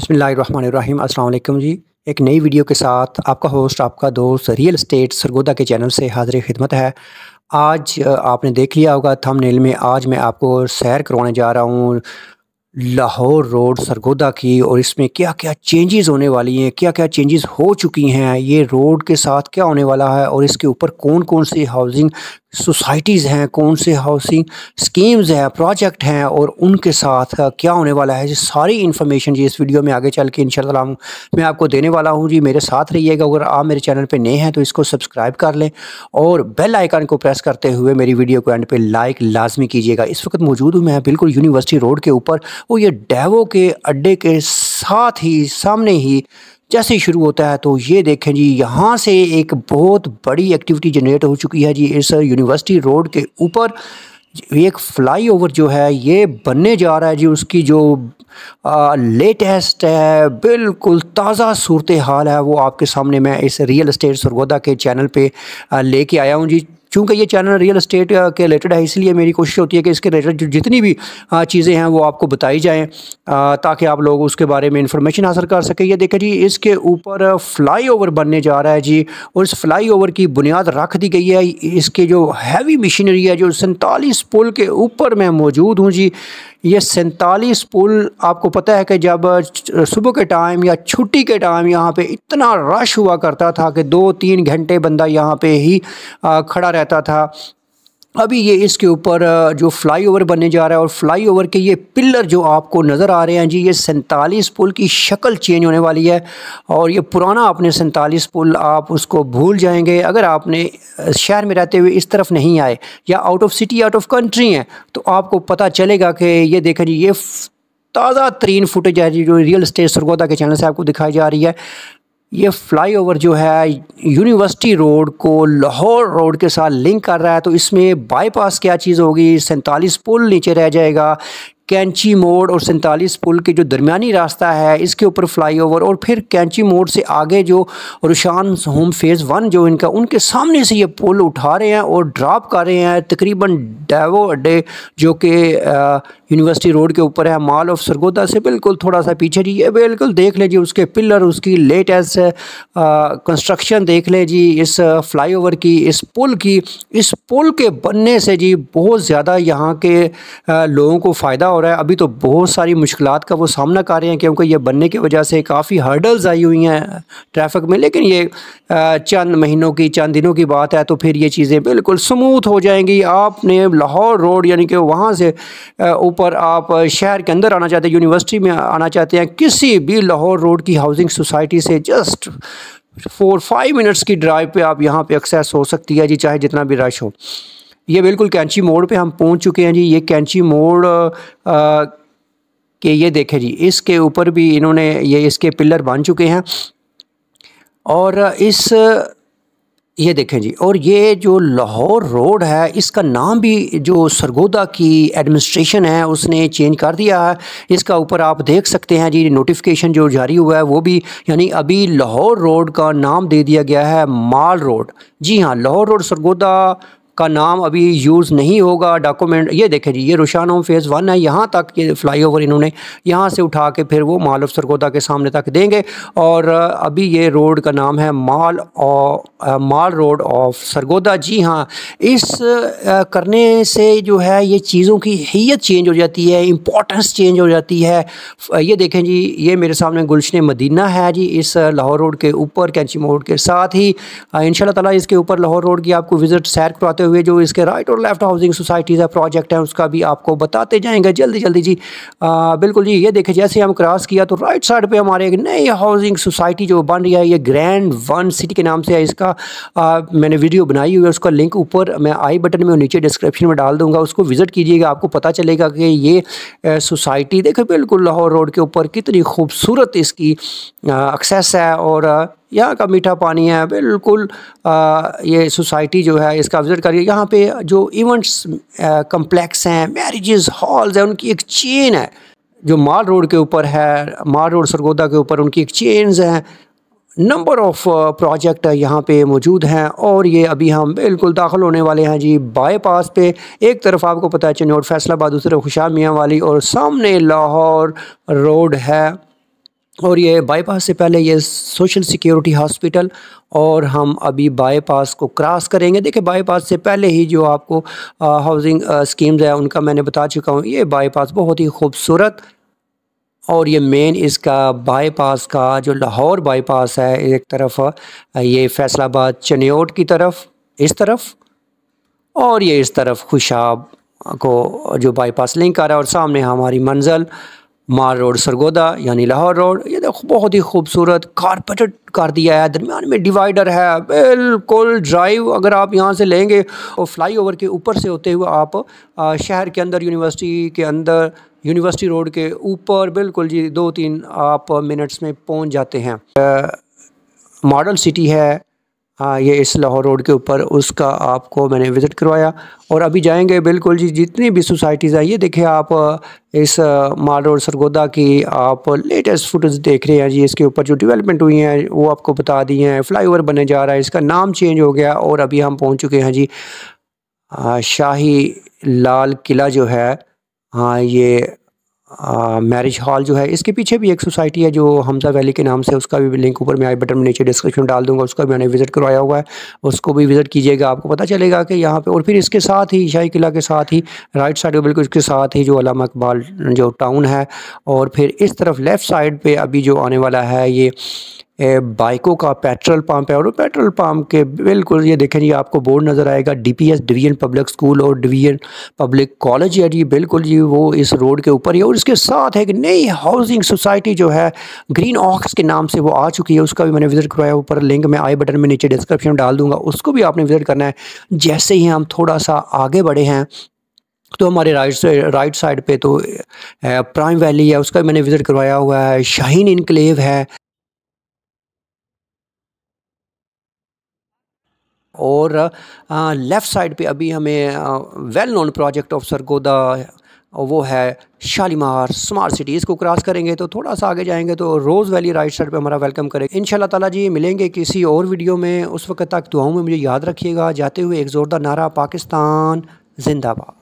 अस्सलाम अल्लाम जी एक नई वीडियो के साथ आपका होस्ट आपका दोस्त रियल इस्टेट सरगोदा के चैनल से हाजिर खिदमत है आज आपने देख लिया होगा थंबनेल में आज मैं आपको सैर करवाने जा रहा हूँ लाहौर रोड सरगोदा की और इसमें क्या क्या चेंजेस होने वाली हैं क्या क्या चेंजेस हो चुकी हैं ये रोड के साथ क्या होने वाला है और इसके ऊपर कौन कौन सी हाउसिंग सोसाइटीज़ हैं कौन से हाउसिंग स्कीम्स हैं प्रोजेक्ट हैं और उनके साथ क्या होने वाला है ये सारी इन्फॉर्मेशन जी इस वीडियो में आगे चल के इनशाला मैं आपको देने वाला हूँ जी मेरे साथ रहिएगा अगर आप मेरे चैनल पे नए हैं तो इसको सब्सक्राइब कर लें और बेल आइकन को प्रेस करते हुए मेरी वीडियो को एंड पे लाइक लाजमी कीजिएगा इस वक्त मौजूद हूँ मैं बिल्कुल यूनिवर्सिटी रोड के ऊपर और ये डैवो के अड्डे के साथ ही सामने ही जैसे ही शुरू होता है तो ये देखें जी यहाँ से एक बहुत बड़ी एक्टिविटी जनरेट हो चुकी है जी इस यूनिवर्सिटी रोड के ऊपर एक फ्लाईओवर जो है ये बनने जा रहा है जी उसकी जो लेटेस्ट है बिल्कुल ताज़ा सूरत हाल है वो आपके सामने मैं इस रियल इस्टेट सरगोदा के चैनल पे लेके आया हूँ जी चूँकि ये चैनल रियल इस्टेट के रिलेटेड है इसलिए मेरी कोशिश होती है कि इसके रिलेटेड जितनी भी uh, चीज़ें हैं वो आपको बताई जाएँ uh, ताकि आप लोग उसके बारे में इंफॉर्मेशन हासिल कर सकें ये देखें जी इसके ऊपर फ्लाई uh, ओवर बनने जा रहा है जी और इस फ्लाई ओवर की बुनियाद रख दी गई है इसके जो हैवी मशीनरी है जो सैंतालीस पुल के ऊपर मैं मौजूद हूँ जी ये सैंतालीस पुल आपको पता है कि जब सुबह के टाइम या छुट्टी के टाइम यहाँ पर इतना रश हुआ करता था कि दो तीन घंटे बंदा यहाँ पर ही खड़ा रहता था अभी ये इसके ऊपर जो फ्लाईओवर बनने जा रहा है और फ्लाईओवर के ये पिलर जो आपको नज़र आ रहे हैं जी ये सैंतालीस पुल की शक्ल चेंज होने वाली है और ये पुराना आपने सैंतालीस पुल आप उसको भूल जाएंगे अगर आपने शहर में रहते हुए इस तरफ नहीं आए या out of city out of country हैं तो आपको पता चलेगा कि ये देखा जी ये ताज़ा तरीन फुटेज है जो रियल स्टेट सरगोदा के चैनल से आपको दिखाई जा रही है ये फ्लाईओवर जो है यूनिवर्सिटी रोड को लाहौर रोड के साथ लिंक कर रहा है तो इसमें बाईपास क्या चीज़ होगी सैंतालीस पुल नीचे रह जाएगा कैंची मोड़ और सैंतालीस पुल के जो दरमियानी रास्ता है इसके ऊपर फ़्लाई ओवर और फिर कैंची मोड़ से आगे जो रुशान होम फेज़ वन जो इनका उनके सामने से ये पुल उठा रहे हैं और ड्राप कर रहे हैं तकरीबन डैवो अड्डे जो कि यूनिवर्सिटी रोड के ऊपर है माल ऑफ सरगोदा से बिल्कुल थोड़ा सा पीछे जी ये बिल्कुल देख लें जी उसके पिलर उसकी लेटेस्ट कंस्ट्रक्शन देख लें जी इस फ्लाई ओवर की इस पुल की इस पुल के बनने से जी बहुत ज़्यादा यहाँ के आ, लोगों को फ़ायदा हो रहा है अभी तो बहुत सारी मुश्किल का वो सामना कर रहे हैं क्योंकि ये बनने की वजह से काफ़ी हर्डल्स आई हुई हैं ट्रैफिक में लेकिन ये चंद महीनों की चंद दिनों की बात है तो फिर ये चीज़ें बिल्कुल स्मूथ हो जाएंगी आपने लाहौर रोड यानी कि वहाँ से ऊपर आप शहर के अंदर आना चाहते हैं यूनिवर्सिटी में आना चाहते हैं किसी भी लाहौर रोड की हाउसिंग सोसाइटी से जस्ट फोर फाइव मिनट्स की ड्राइव पर आप यहाँ पर एक्सेस हो सकती है जी चाहे जितना भी रश हो ये बिल्कुल कैंची मोड़ पे हम पहुंच चुके हैं जी ये कैंची मोड़ के ये देखें जी इसके ऊपर भी इन्होंने ये इसके पिलर बन चुके हैं और इस ये देखें जी और ये जो लाहौर रोड है इसका नाम भी जो सरगोदा की एडमिनिस्ट्रेशन है उसने चेंज कर दिया है इसका ऊपर आप देख सकते हैं जी नोटिफिकेशन जो जारी हुआ है वो भी यानी अभी लाहौर रोड का नाम दे दिया गया है माल रोड जी हाँ लाहौर रोड सरगोदा का नाम अभी यूज़ नहीं होगा डॉक्यूमेंट ये देखें जी ये रुशान होम फेज़ वन है यहाँ तक ये फ्लाई ओवर इन्होंने यहाँ से उठा के फिर वो माल ऑफ सरगोदा के सामने तक देंगे और अभी ये रोड का नाम है माल और mall road of Sargodha ji हाँ इस करने से जो है ये चीज़ों की हैत चेंज हो जाती है इम्पोर्टेंस चेंज हो जाती है ये देखें जी ये मेरे सामने गुलशन मदीना है जी इस लाहौर रोड के ऊपर कैंची मोड के साथ ही इन तला इसके ऊपर लाहौर रोड की आपको विज़िट सैर करवाते हुए जो इसके राइट और लेफ्ट हाउसिंग सोसाइटीज़ है प्रोजेक्ट है उसका भी आपको बताते जाएंगे जल्दी जल्दी जी आ, बिल्कुल जी ये देखें जैसे हम क्रॉस किया तो राइट साइड पे हमारे एक नई हाउसिंग सोसाइटी जो बन रही है ये ग्रैंड वन सिटी के नाम से है इसका आ, मैंने वीडियो बनाई हुई है उसका लिंक ऊपर मैं आई बटन में नीचे डिस्क्रिप्शन में डाल दूंगा उसको विज़िट कीजिएगा आपको पता चलेगा कि ये सोसाइटी देखो बिल्कुल लाहौर रोड के ऊपर कितनी खूबसूरत इसकी एक्सेस है और यहाँ का मीठा पानी है बिल्कुल आ, ये सोसाइटी जो है इसका विज़िट करिए यहाँ पे जो इवेंट्स कम्प्लेक्स हैं मैरिजेस हॉल्स हैं उनकी एक चेन है जो माल रोड के ऊपर है माल रोड सरगोदा के ऊपर उनकी एक चेन्स हैं नंबर ऑफ प्रोजेक्ट यहाँ पे मौजूद हैं और ये अभी हम बिल्कुल दाखिल होने वाले हैं जी बाईपास पे एक तरफ आपको पता है चनौर फैसलाबाद दूसरे खुशा मियाँ वाली और सामने लाहौर रोड है और ये बाईपास से पहले ये सोशल सिक्योरिटी हॉस्पिटल और हम अभी बाईपास को क्रॉस करेंगे देखिए बाईपास से पहले ही जो आपको हाउसिंग स्कीम्स है उनका मैंने बता चुका हूँ ये बाईपास बहुत ही खूबसूरत और ये मेन इसका बाईपास का जो लाहौर बाईपास है एक तरफ ये फैसलाबाद चनेट की तरफ इस तरफ और ये इस तरफ खुशाब को जो बाईपास लिंक आ रहा है और सामने हमारी मंजिल माल रोड सरगोदा यानी लाहौर रोड ये देखो बहुत ही खूबसूरत कारपेटेड कर दिया है दरमियान में डिवाइडर है बिल्कुल ड्राइव अगर आप यहाँ से लेंगे और फ्लाई ओवर के ऊपर से होते हुए आप शहर के अंदर यूनिवर्सिटी के अंदर यूनिवर्सिटी रोड के ऊपर बिल्कुल जी दो तीन आप मिनट्स में पहुँच जाते हैं मॉडल सिटी है हाँ ये इस लाहौर रोड के ऊपर उसका आपको मैंने विज़िट करवाया और अभी जाएंगे बिल्कुल जी जितनी भी सोसाइटीज़ हैं ये देखिए आप इस माल रोड सरगोदा की आप लेटेस्ट फुटेज देख रहे हैं जी इसके ऊपर जो डेवलपमेंट हुई है वो आपको बता दी हैं फ्लाईओवर बने जा रहा है इसका नाम चेंज हो गया और अभी हम पहुँच चुके हैं जी शाही लाल किला जो है हाँ ये मैरिज हॉल जो है इसके पीछे भी एक सोसाइटी है जो हमजा वैली के नाम से उसका भी लिंक ऊपर मैं आई बटन में नीचे डिस्क्रिप्शन डाल दूंगा उसका भी मैंने विज़िट करवाया हुआ है उसको भी विज़िट कीजिएगा आपको पता चलेगा कि यहाँ पे और फिर इसके साथ ही शाही किला के साथ ही राइट साइड बिल्कुल इसके साथ ही जो अलामा इकबाल जो टाउन है और फिर इस तरफ लेफ़्ट साइड पर अभी जो आने वाला है ये बाइकों का पेट्रोल पम्प है और पेट्रोल पम्प के बिल्कुल ये देखें ये आपको बोर्ड नज़र आएगा डीपीएस डिवीजन पब्लिक स्कूल और डिवीजन पब्लिक कॉलेज है जी बिल्कुल जी वो इस रोड के ऊपर ही और इसके साथ एक नई हाउसिंग सोसाइटी जो है ग्रीन ऑक्स के नाम से वो आ चुकी है उसका भी मैंने विजिट करवाया ऊपर लिंक मैं आई बटन में नीचे डिस्क्रिप्शन में डाल दूंगा उसको भी आपने विजिट करना है जैसे ही हम थोड़ा सा आगे बढ़े हैं तो हमारे राइट राइट साइड पे तो प्राइम वैली है उसका मैंने विज़िट करवाया हुआ है शाहीन इनक्लेव है और लेफ़्ट साइड पे अभी हमें well known project of Sargodha वो है शालीमार स्मार्ट सिटी इसको क्रॉस करेंगे तो थोड़ा सा आगे जाएंगे तो रोज़ वैली राइट साइड पे हमारा वेलकम करेंगे इन ताला जी मिलेंगे किसी और वीडियो में उस वक्त तक दुआओं में मुझे याद रखिएगा जाते हुए एक ज़ोरदार नारा पाकिस्तान जिंदाबाद